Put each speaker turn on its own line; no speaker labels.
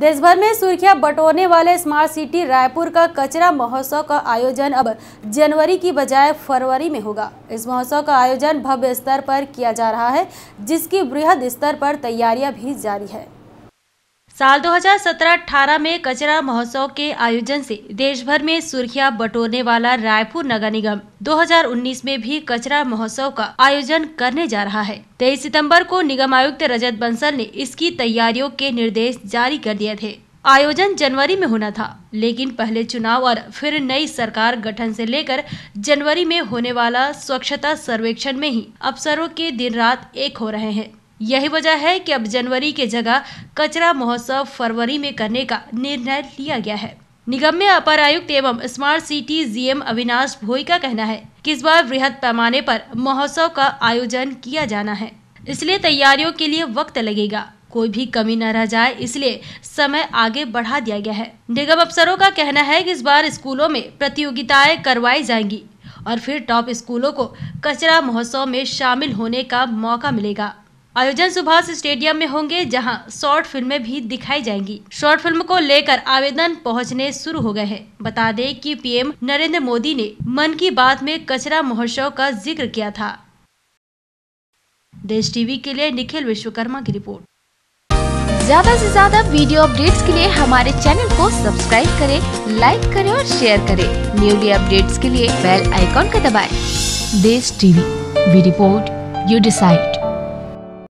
देश भर में सुर्खियां बटोरने वाले स्मार्ट सिटी रायपुर का कचरा महोत्सव का आयोजन अब जनवरी की बजाय फरवरी में होगा इस महोत्सव का आयोजन भव्य स्तर पर किया जा रहा है जिसकी वृहद स्तर पर तैयारियां भी जारी है साल 2017-18 में कचरा महोत्सव के आयोजन से देश भर में सुर्खियां बटोरने वाला रायपुर नगर निगम 2019 में भी कचरा महोत्सव का आयोजन करने जा रहा है 23 सितंबर को निगम आयुक्त रजत बंसल ने इसकी तैयारियों के निर्देश जारी कर दिए थे आयोजन जनवरी में होना था लेकिन पहले चुनाव और फिर नई सरकार गठन से लेकर जनवरी में होने वाला स्वच्छता सर्वेक्षण में ही अफसरों के दिन रात एक हो रहे हैं यही वजह है कि अब जनवरी के जगह कचरा महोत्सव फरवरी में करने का निर्णय लिया गया है निगम में अपर आयुक्त एवं smart city GM Avinash Bhoi का कहना है कि इस बार वृहद पैमाने पर महोत्सव का आयोजन किया जाना है इसलिए तैयारियों के लिए वक्त लगेगा कोई भी कमी न रह जाए इसलिए समय आगे बढ़ा दिया गया है निगम अफसरों का कहना है कि इस बार स्कूलों में प्रतियोगिताएं करवाई जाएंगी और फिर टॉप स्कूलों को कचरा महोत्सव में शामिल होने का मौका मिलेगा आयोजन सुभाष स्टेडियम में होंगे जहां शॉर्ट फिल्में भी दिखाई जाएंगी शॉर्ट फिल्म को लेकर आवेदन पहुंचने शुरू हो गए हैं बता दें कि पीएम नरेंद्र मोदी ने मन की बात में कचरा महोत्सव का जिक्र किया था देश टीवी के लिए निखिल विश्वकर्मा की रिपोर्ट
ज्यादा से ज्यादा वीडियो अपडेट्स के लिए हमारे चैनल को सब्सक्राइब करे लाइक करे और शेयर करे न्यूली अपडेट्स के लिए बेल आईकॉन का दबाए देश टीवी रिपोर्ट यू डिसाइड